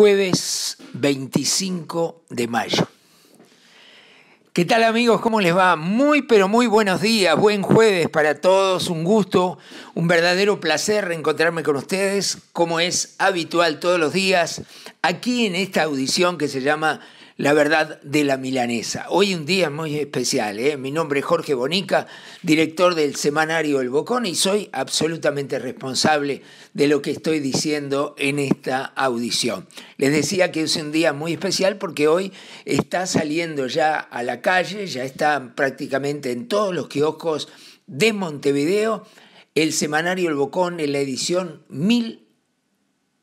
jueves 25 de mayo. ¿Qué tal amigos? ¿Cómo les va? Muy pero muy buenos días, buen jueves para todos, un gusto, un verdadero placer reencontrarme con ustedes, como es habitual todos los días, aquí en esta audición que se llama la verdad de la milanesa. Hoy un día muy especial. ¿eh? Mi nombre es Jorge Bonica, director del semanario El Bocón y soy absolutamente responsable de lo que estoy diciendo en esta audición. Les decía que es un día muy especial porque hoy está saliendo ya a la calle, ya está prácticamente en todos los kioscos de Montevideo el semanario El Bocón en la edición 1000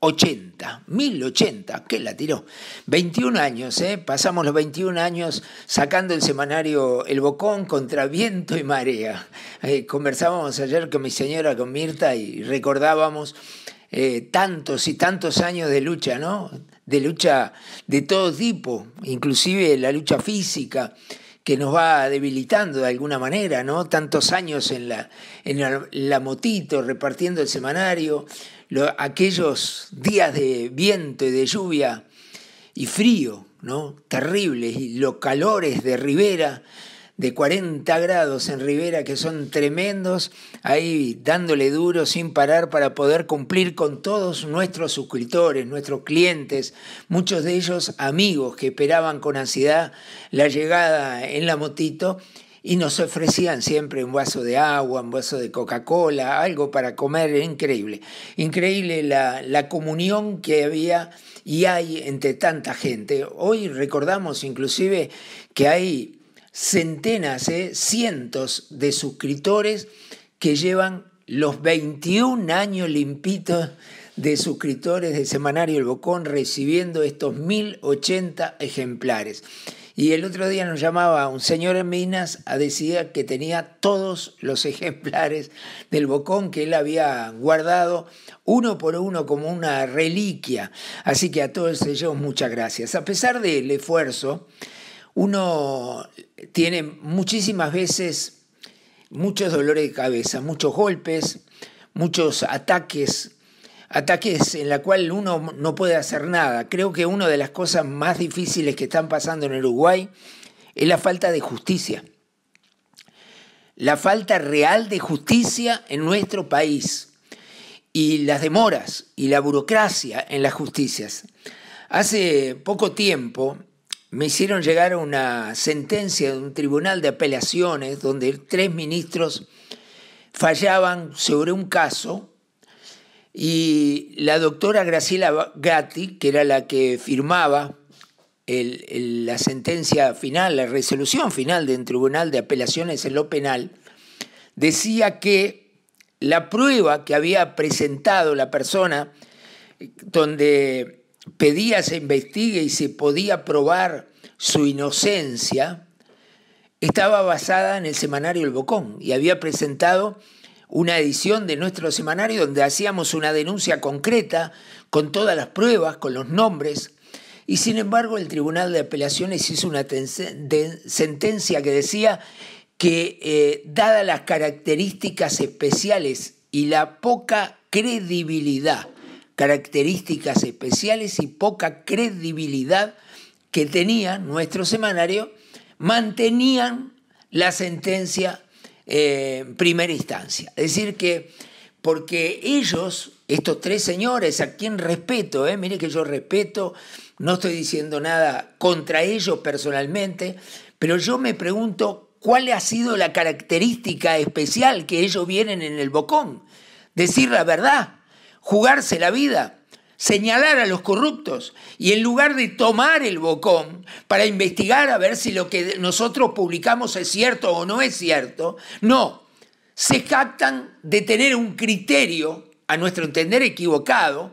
80, 1080, que la tiró. 21 años, ¿eh? pasamos los 21 años sacando el semanario El Bocón contra viento y marea. Eh, conversábamos ayer con mi señora, con Mirta, y recordábamos eh, tantos y tantos años de lucha, ¿no? De lucha de todo tipo, inclusive la lucha física que nos va debilitando de alguna manera, ¿no? Tantos años en la, en la motito, repartiendo el semanario, aquellos días de viento y de lluvia y frío, ¿no? Terribles, y los calores de Rivera, de 40 grados en Rivera, que son tremendos, ahí dándole duro sin parar para poder cumplir con todos nuestros suscriptores, nuestros clientes, muchos de ellos amigos que esperaban con ansiedad la llegada en la motito y nos ofrecían siempre un vaso de agua, un vaso de Coca-Cola, algo para comer, increíble. Increíble la, comunión que había y hay entre tanta gente. Hoy recordamos inclusive que hay centenas, eh, cientos de suscriptores que llevan los 21 años limpitos de suscriptores del semanario El Bocón recibiendo estos 1080 ejemplares. Y el otro día nos llamaba un señor en Minas a decir que tenía todos los ejemplares del bocón que él había guardado, uno por uno, como una reliquia. Así que a todos ellos muchas gracias. A pesar del esfuerzo, uno tiene muchísimas veces muchos dolores de cabeza, muchos golpes, muchos ataques ataques en la cual uno no puede hacer nada. Creo que una de las cosas más difíciles que están pasando en Uruguay es la falta de justicia. La falta real de justicia en nuestro país y las demoras y la burocracia en las justicias. Hace poco tiempo me hicieron llegar una sentencia de un tribunal de apelaciones donde tres ministros fallaban sobre un caso y la doctora Graciela Gatti, que era la que firmaba la sentencia final, la resolución final del Tribunal de Apelaciones en lo penal, decía que la prueba que había presentado la persona, donde pedía se investigue y se podía probar su inocencia, estaba basada en el semanario El Bocón y había presentado una edición de nuestro semanario donde hacíamos una denuncia concreta, con todas las pruebas, con los nombres, y sin embargo el Tribunal de Apelaciones hizo una sentencia que decía que eh, dadas las características especiales y la poca credibilidad, características especiales y poca credibilidad que tenía nuestro semanario, mantenían la sentencia en eh, primera instancia. Es decir, que porque ellos, estos tres señores, a quien respeto, eh, mire que yo respeto, no estoy diciendo nada contra ellos personalmente, pero yo me pregunto cuál ha sido la característica especial que ellos vienen en el bocón. Decir la verdad, jugarse la vida, señalar a los corruptos y en lugar de tomar el bocón para investigar a ver si lo que nosotros publicamos es cierto o no es cierto, no, se captan de tener un criterio, a nuestro entender equivocado,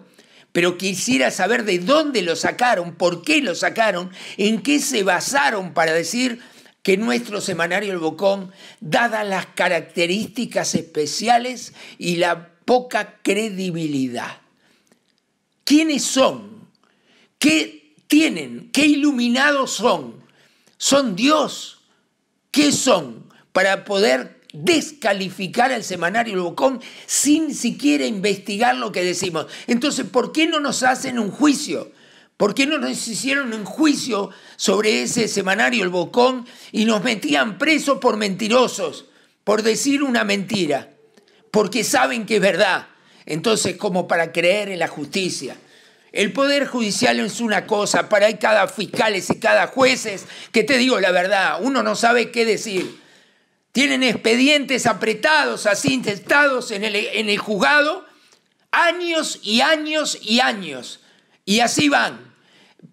pero quisiera saber de dónde lo sacaron, por qué lo sacaron, en qué se basaron para decir que nuestro semanario El Bocón, dada las características especiales y la poca credibilidad quiénes son, qué tienen, qué iluminados son. ¿Son Dios? ¿Qué son? Para poder descalificar al semanario El Bocón sin siquiera investigar lo que decimos. Entonces, ¿por qué no nos hacen un juicio? ¿Por qué no nos hicieron un juicio sobre ese semanario El Bocón y nos metían presos por mentirosos, por decir una mentira? Porque saben que es verdad. Entonces, como para creer en la justicia. El poder judicial es una cosa, para cada fiscales y cada jueces que te digo la verdad, uno no sabe qué decir. Tienen expedientes apretados, así intentados en el, en el juzgado, años y años y años. Y así van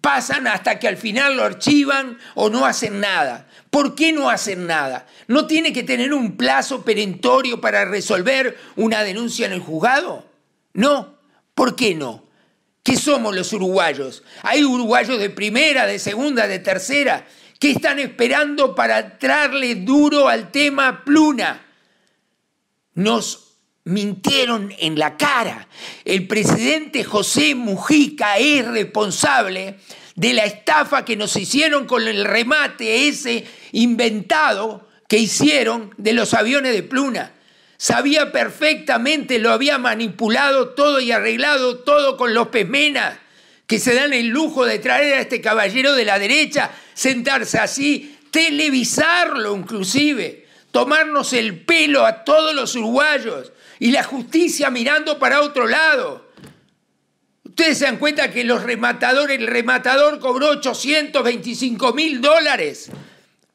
pasan hasta que al final lo archivan o no hacen nada. ¿Por qué no hacen nada? ¿No tiene que tener un plazo perentorio para resolver una denuncia en el juzgado? No. ¿Por qué no? ¿Qué somos los uruguayos? Hay uruguayos de primera, de segunda, de tercera, que están esperando para traerle duro al tema Pluna. Nos mintieron en la cara. El presidente José Mujica es responsable de la estafa que nos hicieron con el remate ese inventado que hicieron de los aviones de Pluna. Sabía perfectamente, lo había manipulado todo y arreglado todo con los pesmenas que se dan el lujo de traer a este caballero de la derecha, sentarse así, televisarlo inclusive, tomarnos el pelo a todos los uruguayos, y la justicia mirando para otro lado. Ustedes se dan cuenta que los rematadores, el rematador cobró 825 mil dólares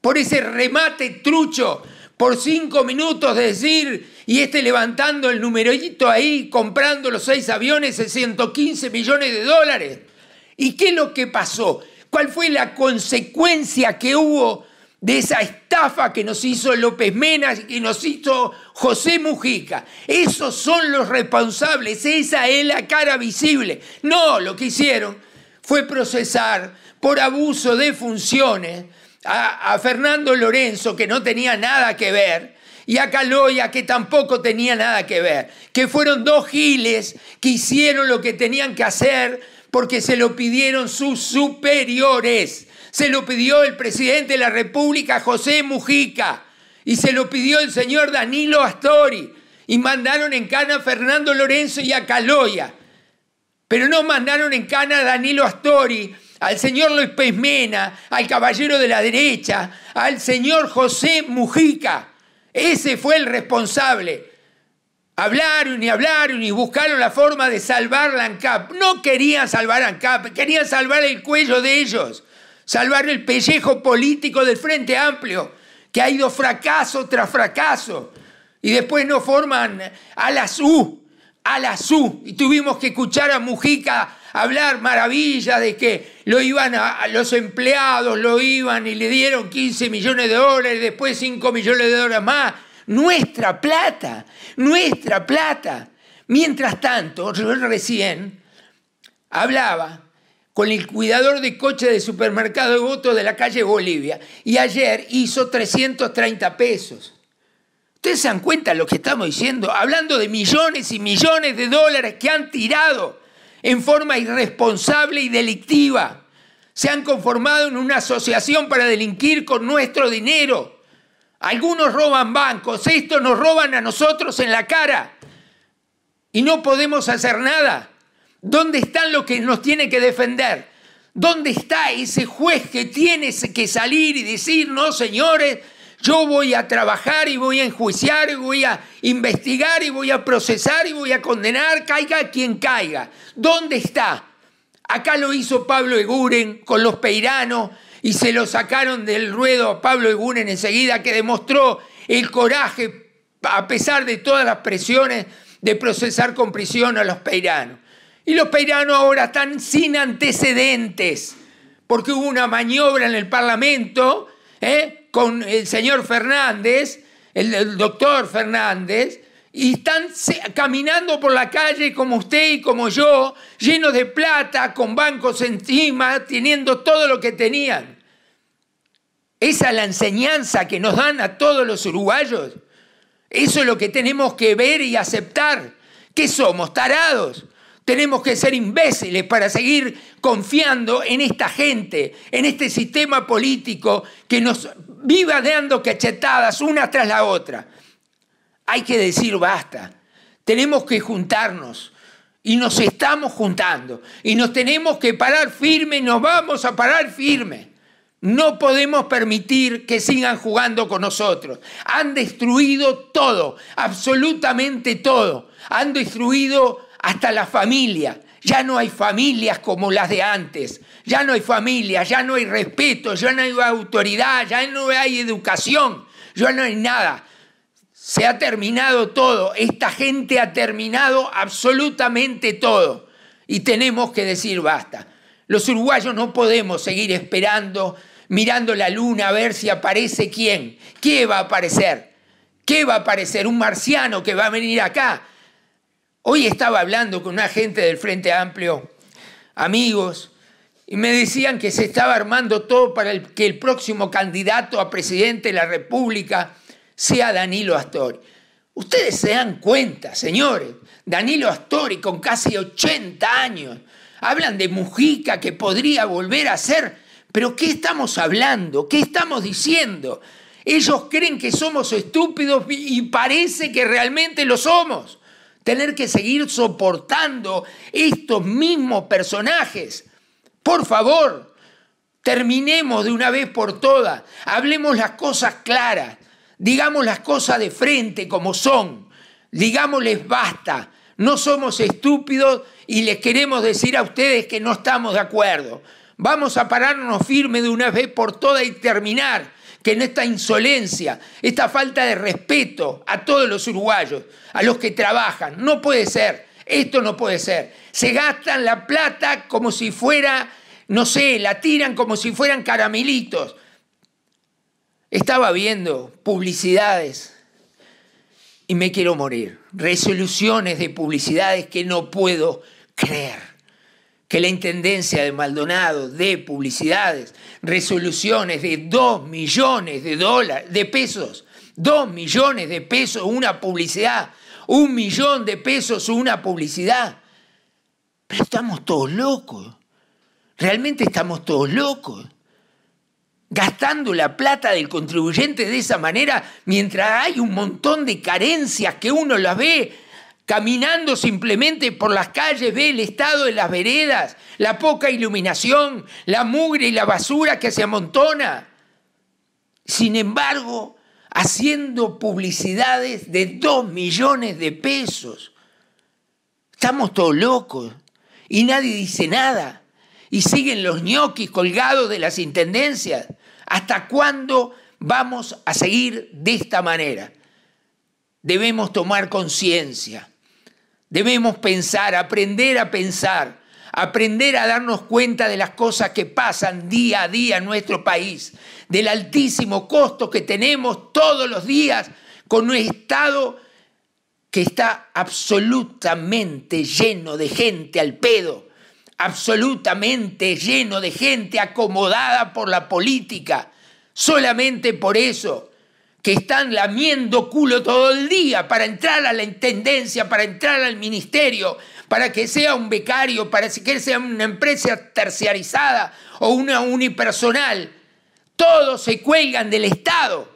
por ese remate trucho, por cinco minutos de decir, y este levantando el numerito ahí, comprando los seis aviones, 615 millones de dólares. ¿Y qué es lo que pasó? ¿Cuál fue la consecuencia que hubo de esa estafa que nos hizo López Mena y que nos hizo José Mujica. Esos son los responsables, esa es la cara visible. No, lo que hicieron fue procesar por abuso de funciones a, Fernando Lorenzo, que no tenía nada que ver, y a Caloya, que tampoco tenía nada que ver, que fueron dos giles que hicieron lo que tenían que hacer porque se lo pidieron sus superiores. Se lo pidió el presidente de la República, José Mujica, y se lo pidió el señor Danilo Astori, y mandaron en cana a Fernando Lorenzo y a Caloya. Pero no mandaron en cana a Danilo Astori, al señor Luis Mena, al caballero de la derecha, al señor José Mujica. Ese fue el responsable. Hablaron y hablaron y buscaron la forma de salvar la ANCAP. No querían salvar a ANCAP, querían salvar el cuello de ellos salvar el pellejo político del Frente Amplio, que ha ido fracaso tras fracaso, y después no forman a las U, a las U, y tuvimos que escuchar a Mujica hablar maravillas de que lo iban a, los empleados, lo iban y le dieron 15 millones de dólares, después 5 millones de dólares más. Nuestra plata, nuestra plata. Mientras tanto, recién hablaba con el cuidador de coche de supermercado de votos de la calle Bolivia y ayer hizo 330 pesos. ¿Ustedes se dan cuenta de lo que estamos diciendo? Hablando de millones y millones de dólares que han tirado en forma irresponsable y delictiva. Se han conformado en una asociación para delinquir con nuestro dinero. Algunos roban bancos, estos nos roban a nosotros en la cara. Y no podemos hacer nada. ¿Dónde están los que nos tienen que defender? ¿Dónde está ese juez que tiene que salir y decir, no, señores, yo voy a trabajar y voy a enjuiciar y voy a investigar y voy a procesar y voy a condenar, caiga quien caiga? ¿Dónde está? Acá lo hizo Pablo Eguren con los peiranos y se lo sacaron del ruedo a Pablo Eguren enseguida, que demostró el coraje a pesar de todas las presiones de procesar con prisión a los peiranos. Y los peiranos ahora están sin antecedentes, porque hubo una maniobra en el Parlamento ¿eh? con el señor Fernández, el, el doctor Fernández, y están caminando por la calle como usted y como yo, llenos de plata, con bancos encima, teniendo todo lo que tenían. Esa es la enseñanza que nos dan a todos los uruguayos. Eso es lo que tenemos que ver y aceptar. ¿Qué somos? Tarados. Tenemos que ser imbéciles para seguir confiando en esta gente, en este sistema político que nos viva dando cachetadas una tras la otra. Hay que decir basta. Tenemos que juntarnos y nos estamos juntando y nos tenemos que parar firme, nos vamos a parar firme. No podemos permitir que sigan jugando con nosotros. Han destruido todo, absolutamente todo. Han destruido hasta la familia. Ya no hay familias como las de antes, ya no hay familia, ya no hay respeto, ya no hay autoridad, ya no hay educación, ya no hay nada. Se ha terminado todo, esta gente ha terminado absolutamente todo y tenemos que decir basta. Los uruguayos no podemos seguir esperando, mirando la luna a ver si aparece quién. ¿Qué va a aparecer? ¿Qué va a aparecer? ¿Un marciano que va a venir acá? Hoy estaba hablando con una gente del Frente Amplio, amigos, y me decían que se estaba armando todo para que el próximo candidato a presidente de la República sea Danilo Astori. Ustedes se dan cuenta, señores, Danilo Astori con casi 80 años, hablan de Mujica que podría volver a ser, pero ¿qué estamos hablando? ¿Qué estamos diciendo? Ellos creen que somos estúpidos y parece que realmente lo somos tener que seguir soportando estos mismos personajes. Por favor, terminemos de una vez por todas, hablemos las cosas claras, digamos las cosas de frente como son, digámosles basta, no somos estúpidos y les queremos decir a ustedes que no estamos de acuerdo. Vamos a pararnos firme de una vez por todas y terminar que en esta insolencia, esta falta de respeto a todos los uruguayos, a los que trabajan. No puede ser, esto no puede ser. Se gastan la plata como si fuera, no sé, la tiran como si fueran caramelitos. Estaba viendo publicidades y me quiero morir. Resoluciones de publicidades que no puedo creer que la Intendencia de Maldonado dé publicidades, resoluciones de 2 millones de dólares, de pesos, 2 millones de pesos una publicidad, un millón de pesos una publicidad. Pero estamos todos locos. Realmente estamos todos locos. Gastando la plata del contribuyente de esa manera mientras hay un montón de carencias que uno las ve caminando simplemente por las calles, ve el estado de las veredas, la poca iluminación, la mugre y la basura que se amontona. Sin embargo, haciendo publicidades de dos millones de pesos. Estamos todos locos y nadie dice nada. Y siguen los ñoquis colgados de las intendencias. ¿Hasta cuándo vamos a seguir de esta manera? Debemos tomar conciencia Debemos pensar, aprender a pensar, aprender a darnos cuenta de las cosas que pasan día a día en nuestro país, del altísimo costo que tenemos todos los días con un Estado que está absolutamente lleno de gente al pedo, absolutamente lleno de gente acomodada por la política, solamente por eso que están lamiendo culo todo el día para entrar a la intendencia, para entrar al ministerio, para que sea un becario, para que sea una empresa terciarizada o una unipersonal. Todos se cuelgan del Estado.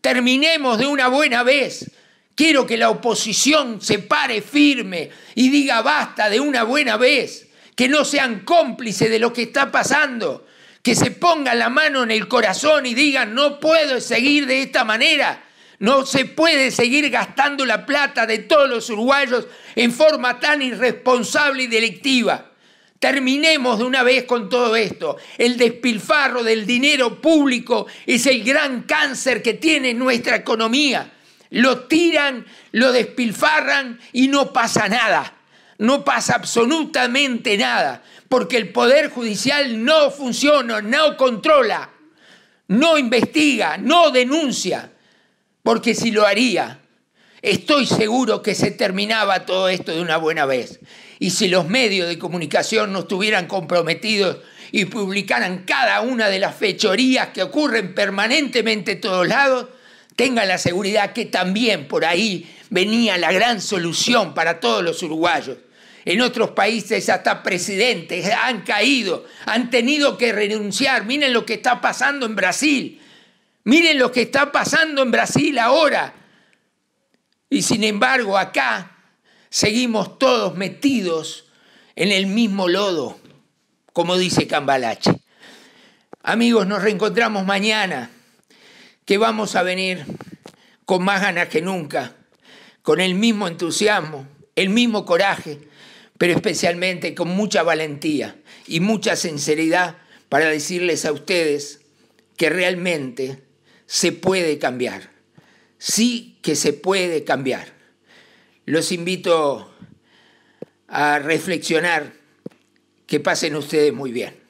Terminemos de una buena vez. Quiero que la oposición se pare firme y diga basta de una buena vez, que no sean cómplices de lo que está pasando que se pongan la mano en el corazón y digan, no puedo seguir de esta manera. No se puede seguir gastando la plata de todos los uruguayos en forma tan irresponsable y delictiva. Terminemos de una vez con todo esto. El despilfarro del dinero público es el gran cáncer que tiene nuestra economía. Lo tiran, lo despilfarran y no pasa nada no pasa absolutamente nada, porque el Poder Judicial no funciona, no controla, no investiga, no denuncia, porque si lo haría, estoy seguro que se terminaba todo esto de una buena vez. Y si los medios de comunicación no estuvieran comprometidos y publicaran cada una de las fechorías que ocurren permanentemente en todos lados, tengan la seguridad que también por ahí venía la gran solución para todos los uruguayos. En otros países hasta presidentes han caído, han tenido que renunciar. Miren lo que está pasando en Brasil. Miren lo que está pasando en Brasil ahora. Y sin embargo acá seguimos todos metidos en el mismo lodo, como dice Cambalache. Amigos, nos reencontramos mañana, que vamos a venir con más ganas que nunca, con el mismo entusiasmo, el mismo coraje pero especialmente con mucha valentía y mucha sinceridad para decirles a ustedes que realmente se puede cambiar. Sí que se puede cambiar. Los invito a reflexionar. Que pasen ustedes muy bien.